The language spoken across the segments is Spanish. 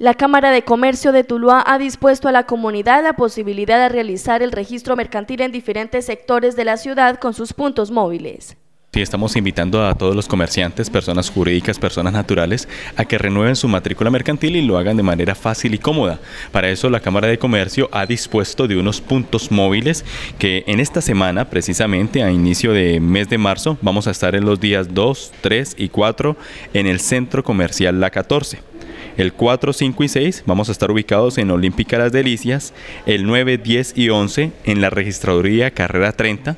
La Cámara de Comercio de Tuluá ha dispuesto a la comunidad la posibilidad de realizar el registro mercantil en diferentes sectores de la ciudad con sus puntos móviles. Sí, estamos invitando a todos los comerciantes, personas jurídicas, personas naturales, a que renueven su matrícula mercantil y lo hagan de manera fácil y cómoda. Para eso la Cámara de Comercio ha dispuesto de unos puntos móviles que en esta semana, precisamente a inicio de mes de marzo, vamos a estar en los días 2, 3 y 4 en el Centro Comercial La 14. El 4, 5 y 6 vamos a estar ubicados en Olímpica Las Delicias. El 9, 10 y 11 en la registraduría Carrera 30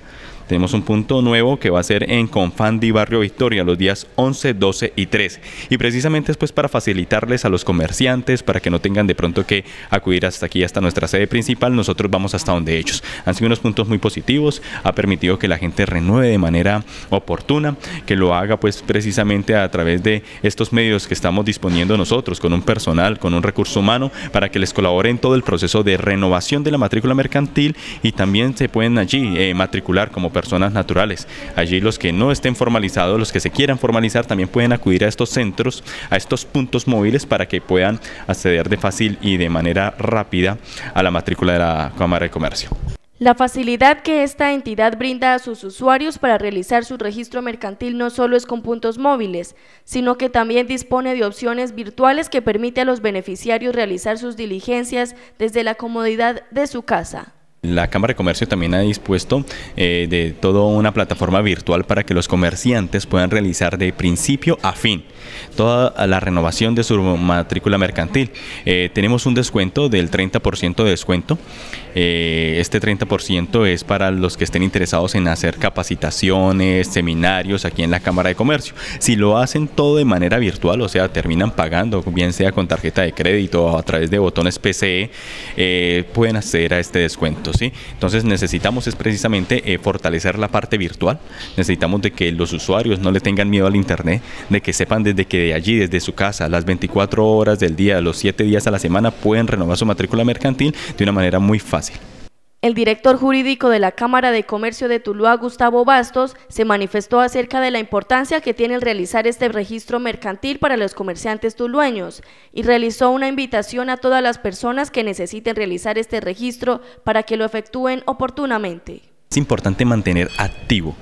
tenemos un punto nuevo que va a ser en Confandi Barrio Victoria los días 11, 12 y 13. Y precisamente es pues, para facilitarles a los comerciantes, para que no tengan de pronto que acudir hasta aquí, hasta nuestra sede principal, nosotros vamos hasta donde ellos. Han sido unos puntos muy positivos, ha permitido que la gente renueve de manera oportuna, que lo haga pues precisamente a través de estos medios que estamos disponiendo nosotros, con un personal, con un recurso humano, para que les colaboren en todo el proceso de renovación de la matrícula mercantil y también se pueden allí eh, matricular como personas personas naturales. Allí los que no estén formalizados, los que se quieran formalizar, también pueden acudir a estos centros, a estos puntos móviles para que puedan acceder de fácil y de manera rápida a la matrícula de la Cámara de Comercio. La facilidad que esta entidad brinda a sus usuarios para realizar su registro mercantil no solo es con puntos móviles, sino que también dispone de opciones virtuales que permite a los beneficiarios realizar sus diligencias desde la comodidad de su casa. La Cámara de Comercio también ha dispuesto eh, de toda una plataforma virtual para que los comerciantes puedan realizar de principio a fin toda la renovación de su matrícula mercantil. Eh, tenemos un descuento del 30% de descuento. Eh, este 30% es para los que estén interesados en hacer capacitaciones, seminarios aquí en la Cámara de Comercio. Si lo hacen todo de manera virtual, o sea, terminan pagando, bien sea con tarjeta de crédito o a través de botones PCE, pueden acceder a este descuento. Entonces necesitamos es precisamente eh, fortalecer la parte virtual, necesitamos de que los usuarios no le tengan miedo al Internet, de que sepan desde que de allí, desde su casa, las 24 horas del día, los 7 días a la semana, pueden renovar su matrícula mercantil de una manera muy fácil. El director jurídico de la Cámara de Comercio de Tuluá, Gustavo Bastos, se manifestó acerca de la importancia que tiene el realizar este registro mercantil para los comerciantes tulueños y realizó una invitación a todas las personas que necesiten realizar este registro para que lo efectúen oportunamente. Es importante mantener activo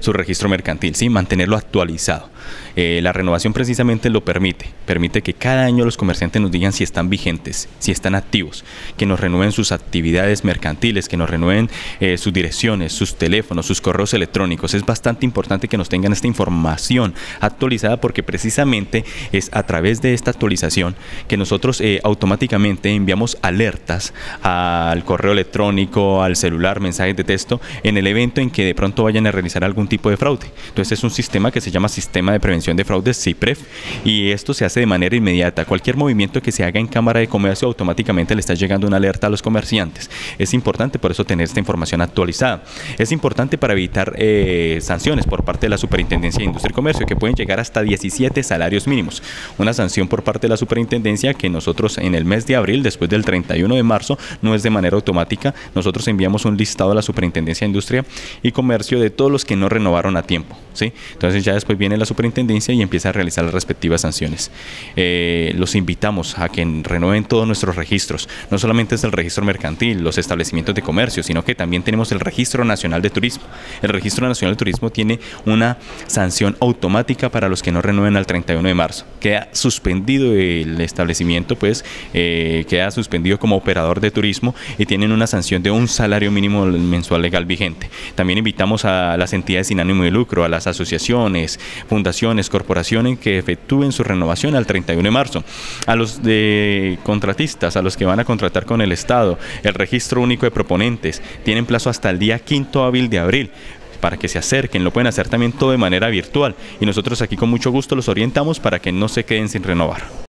su registro mercantil, ¿sí? mantenerlo actualizado. Eh, la renovación precisamente lo permite, permite que cada año los comerciantes nos digan si están vigentes, si están activos, que nos renueven sus actividades mercantiles, que nos renueven eh, sus direcciones, sus teléfonos, sus correos electrónicos. Es bastante importante que nos tengan esta información actualizada porque precisamente es a través de esta actualización que nosotros eh, automáticamente enviamos alertas al correo electrónico, al celular, mensajes de texto en el evento en que de pronto vayan a realizar algún tipo de fraude. Entonces es un sistema que se llama Sistema de Prevención de Fraudes, CIPREF, y esto se hace de manera inmediata. Cualquier movimiento que se haga en Cámara de Comercio automáticamente le está llegando una alerta a los comerciantes. Es importante por eso tener esta información actualizada. Es importante para evitar eh, sanciones por parte de la Superintendencia de Industria y Comercio, que pueden llegar hasta 17 salarios mínimos. Una sanción por parte de la Superintendencia que nosotros en el mes de abril, después del 31 de marzo, no es de manera automática. Nosotros enviamos un listado a la Superintendencia Industria y Comercio de todos los que no renovaron a tiempo. ¿sí? Entonces ya después viene la superintendencia y empieza a realizar las respectivas sanciones. Eh, los invitamos a que renueven todos nuestros registros. No solamente es el registro mercantil, los establecimientos de comercio, sino que también tenemos el Registro Nacional de Turismo. El Registro Nacional de Turismo tiene una sanción automática para los que no renueven al 31 de marzo. Queda suspendido el establecimiento, pues eh, queda suspendido como operador de turismo y tienen una sanción de un salario mínimo mensual legal también invitamos a las entidades sin ánimo de lucro, a las asociaciones, fundaciones, corporaciones que efectúen su renovación al 31 de marzo, a los de contratistas, a los que van a contratar con el Estado, el registro único de proponentes, tienen plazo hasta el día quinto hábil de abril para que se acerquen, lo pueden hacer también todo de manera virtual y nosotros aquí con mucho gusto los orientamos para que no se queden sin renovar.